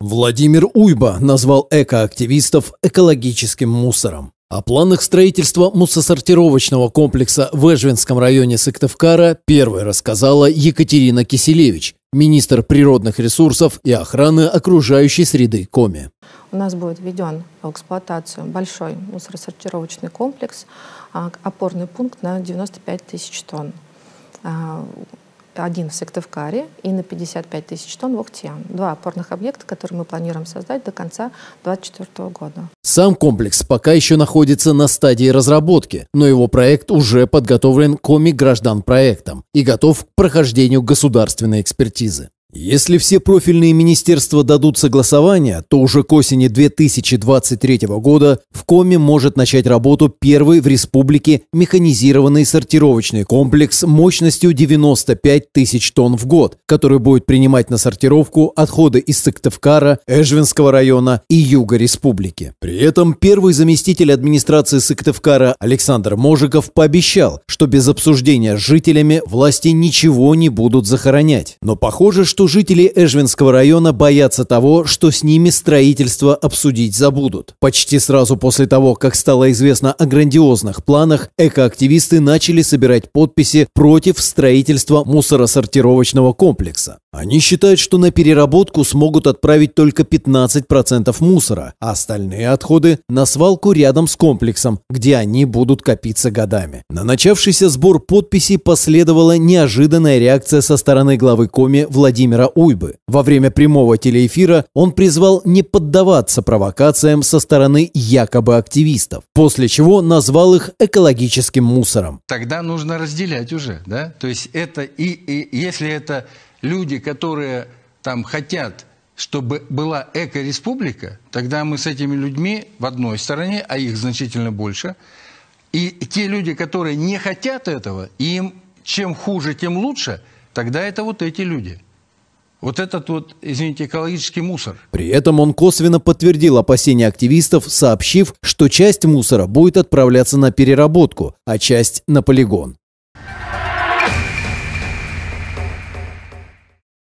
Владимир Уйба назвал экоактивистов экологическим мусором. О планах строительства мусосортировочного комплекса в Эжвинском районе Сыктывкара первой рассказала Екатерина Киселевич, министр природных ресурсов и охраны окружающей среды Коми. У нас будет введен в эксплуатацию большой мусоросортировочный комплекс, а, опорный пункт на 95 тысяч тонн. А, один в Сыктывкаре и на 55 тысяч тонн в Ухтьян. Два опорных объекта, которые мы планируем создать до конца 2024 года. Сам комплекс пока еще находится на стадии разработки, но его проект уже подготовлен коми граждан проектом и готов к прохождению государственной экспертизы. Если все профильные министерства дадут согласование, то уже к осени 2023 года в Коме может начать работу первый в республике механизированный сортировочный комплекс мощностью 95 тысяч тонн в год, который будет принимать на сортировку отходы из Сыктывкара, Эжвинского района и Юга республики. При этом первый заместитель администрации Сыктывкара Александр Можиков пообещал, что без обсуждения с жителями власти ничего не будут захоронять. Но похоже, что жители Эжвинского района боятся того, что с ними строительство обсудить забудут. Почти сразу после того, как стало известно о грандиозных планах, экоактивисты начали собирать подписи против строительства мусоросортировочного комплекса. Они считают, что на переработку смогут отправить только 15% мусора, а остальные отходы – на свалку рядом с комплексом, где они будут копиться годами. На начавшийся сбор подписей последовала неожиданная реакция со стороны главы Коми Владимира Уйбы. Во время прямого телеэфира он призвал не поддаваться провокациям со стороны якобы активистов, после чего назвал их экологическим мусором. Тогда нужно разделять уже, да? То есть это и, и если это люди, которые там хотят, чтобы была эко-республика, тогда мы с этими людьми в одной стороне, а их значительно больше. И те люди, которые не хотят этого, им чем хуже, тем лучше, тогда это вот эти люди – вот этот вот, извините, экологический мусор. При этом он косвенно подтвердил опасения активистов, сообщив, что часть мусора будет отправляться на переработку, а часть на полигон.